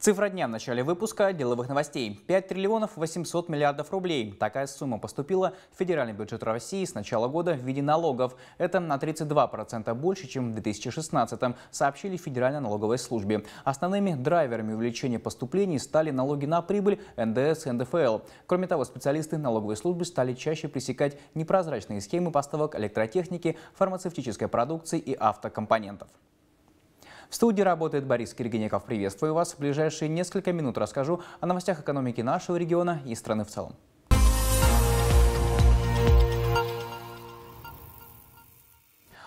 Цифра дня в начале выпуска деловых новостей. 5 триллионов 800 миллиардов рублей. Такая сумма поступила в федеральный бюджет России с начала года в виде налогов. Это на 32% больше, чем в 2016 м сообщили в Федеральной налоговой службе. Основными драйверами увеличения поступлений стали налоги на прибыль, НДС и НДФЛ. Кроме того, специалисты налоговой службы стали чаще пресекать непрозрачные схемы поставок электротехники, фармацевтической продукции и автокомпонентов. В студии работает Борис Киргенеков. Приветствую вас. В ближайшие несколько минут расскажу о новостях экономики нашего региона и страны в целом.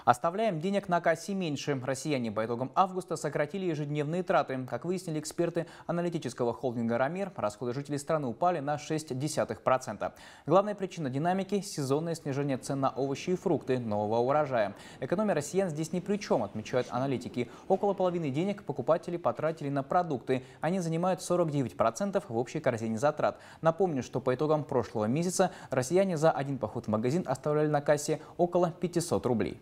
Оставляем денег на кассе меньше. Россияне по итогам августа сократили ежедневные траты. Как выяснили эксперты аналитического холдинга «Рамир», расходы жителей страны упали на 0,6%. Главная причина динамики – сезонное снижение цен на овощи и фрукты нового урожая. Экономия россиян здесь ни при чем, отмечают аналитики. Около половины денег покупатели потратили на продукты. Они занимают 49% в общей корзине затрат. Напомню, что по итогам прошлого месяца россияне за один поход в магазин оставляли на кассе около 500 рублей.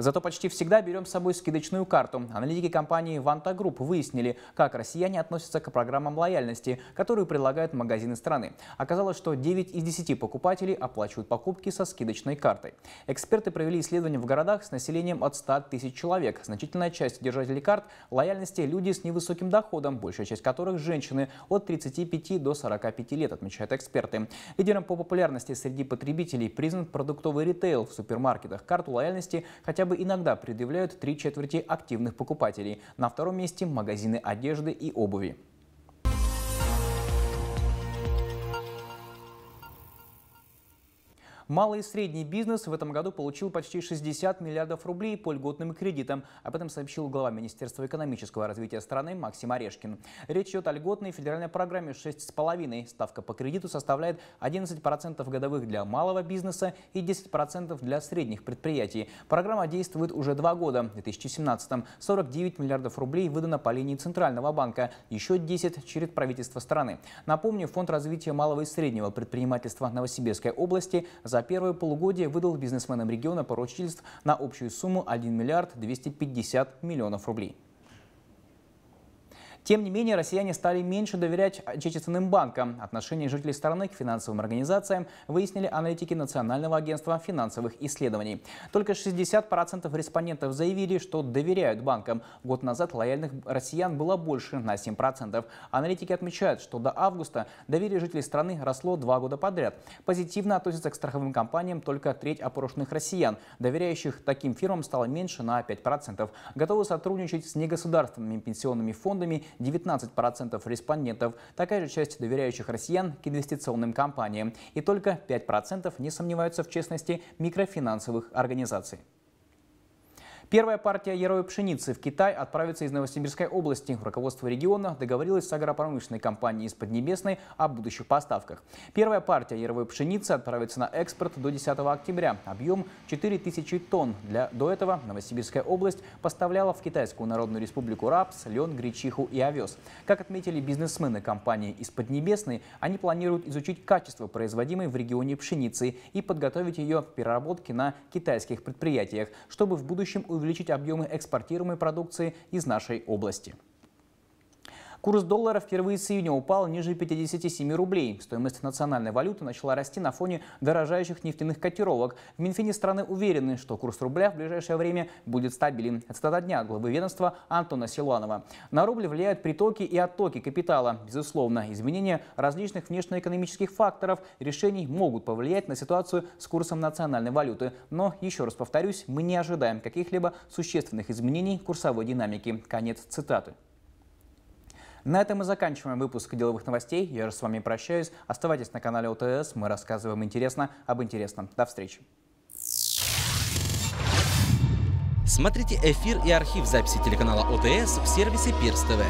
Зато почти всегда берем с собой скидочную карту. Аналитики компании Ванта Групп выяснили, как россияне относятся к программам лояльности, которую предлагают магазины страны. Оказалось, что 9 из 10 покупателей оплачивают покупки со скидочной картой. Эксперты провели исследования в городах с населением от 100 тысяч человек. Значительная часть держателей карт лояльности – люди с невысоким доходом, большая часть которых – женщины от 35 до 45 лет, отмечают эксперты. Лидером по популярности среди потребителей признан продуктовый ритейл. В супермаркетах карту лояльности хотя бы бы иногда предъявляют три четверти активных покупателей. На втором месте магазины одежды и обуви. Малый и средний бизнес в этом году получил почти 60 миллиардов рублей по льготным кредитам. Об этом сообщил глава Министерства экономического развития страны Максим Орешкин. Речь идет о льготной федеральной программе 6,5. Ставка по кредиту составляет 11% годовых для малого бизнеса и 10% для средних предприятий. Программа действует уже два года. В 2017 49 миллиардов рублей выдано по линии Центрального банка, еще 10 через правительство страны. Напомню, Фонд развития малого и среднего предпринимательства Новосибирской области за за первое полугодие выдал бизнесменам региона поручительств на общую сумму 1 миллиард 250 миллионов рублей. Тем не менее, россияне стали меньше доверять отечественным банкам. Отношение жителей страны к финансовым организациям выяснили аналитики Национального агентства финансовых исследований. Только 60% респондентов заявили, что доверяют банкам. Год назад лояльных россиян было больше на 7%. Аналитики отмечают, что до августа доверие жителей страны росло два года подряд. Позитивно относятся к страховым компаниям только треть опрошенных россиян. Доверяющих таким фирмам стало меньше на 5%. Готовы сотрудничать с негосударственными пенсионными фондами 19% респондентов, такая же часть доверяющих россиян к инвестиционным компаниям, и только 5% не сомневаются в честности микрофинансовых организаций. Первая партия яровой пшеницы в Китай отправится из Новосибирской области. Руководство региона договорилось с агропромышленной компанией из Поднебесной о будущих поставках. Первая партия яровой пшеницы отправится на экспорт до 10 октября. Объем 4000 тонн. Для, до этого Новосибирская область поставляла в Китайскую Народную Республику рапс, лен, гречиху и овес. Как отметили бизнесмены компании из Поднебесной, они планируют изучить качество производимой в регионе пшеницы и подготовить ее к переработке на китайских предприятиях, чтобы в будущем увеличить увеличить объемы экспортируемой продукции из нашей области. Курс доллара впервые с июня упал ниже 57 рублей. Стоимость национальной валюты начала расти на фоне дорожающих нефтяных котировок. В Минфине страны уверены, что курс рубля в ближайшее время будет стабилен. Цитата дня главы ведомства Антона Силуанова. На рубль влияют притоки и оттоки капитала. Безусловно, изменения различных внешнеэкономических факторов решений могут повлиять на ситуацию с курсом национальной валюты. Но, еще раз повторюсь, мы не ожидаем каких-либо существенных изменений курсовой динамики. Конец цитаты. На этом мы заканчиваем выпуск деловых новостей. Я же с вами прощаюсь. Оставайтесь на канале ОТС. Мы рассказываем интересно об интересном. До встречи. Смотрите эфир и архив записи телеканала ОТС в сервисе Пирс ТВ.